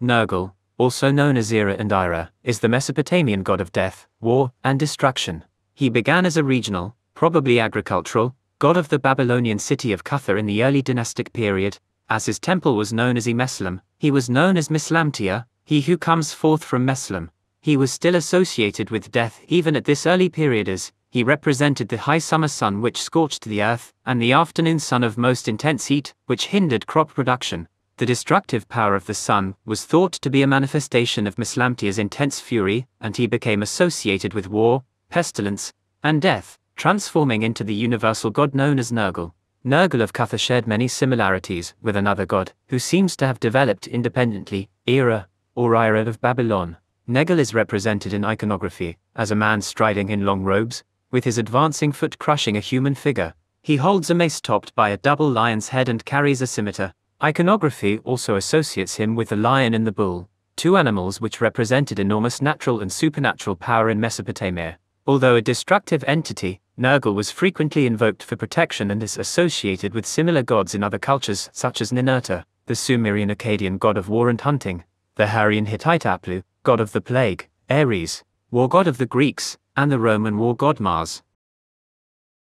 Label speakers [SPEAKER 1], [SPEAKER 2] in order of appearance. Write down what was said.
[SPEAKER 1] Nergal, also known as Ira and Ira, is the Mesopotamian god of death, war, and destruction. He began as a regional, probably agricultural, god of the Babylonian city of Cutha in the early dynastic period, as his temple was known as Emeslam, he was known as Mislamtia, he who comes forth from Meslam. He was still associated with death even at this early period as he represented the high summer sun which scorched the earth, and the afternoon sun of most intense heat, which hindered crop production the destructive power of the sun was thought to be a manifestation of Mislamtia's intense fury, and he became associated with war, pestilence, and death, transforming into the universal god known as Nurgle. Nurgle of Cutha shared many similarities with another god, who seems to have developed independently, Era, or Ira of Babylon. Nergal is represented in iconography as a man striding in long robes, with his advancing foot crushing a human figure. He holds a mace topped by a double lion's head and carries a scimitar, Iconography also associates him with the lion and the bull, two animals which represented enormous natural and supernatural power in Mesopotamia. Although a destructive entity, Nergal was frequently invoked for protection and is associated with similar gods in other cultures, such as Ninurta, the Sumerian Akkadian god of war and hunting, the Hurrian Hittite Aplu, god of the plague, Ares, war god of the Greeks, and the Roman war god Mars.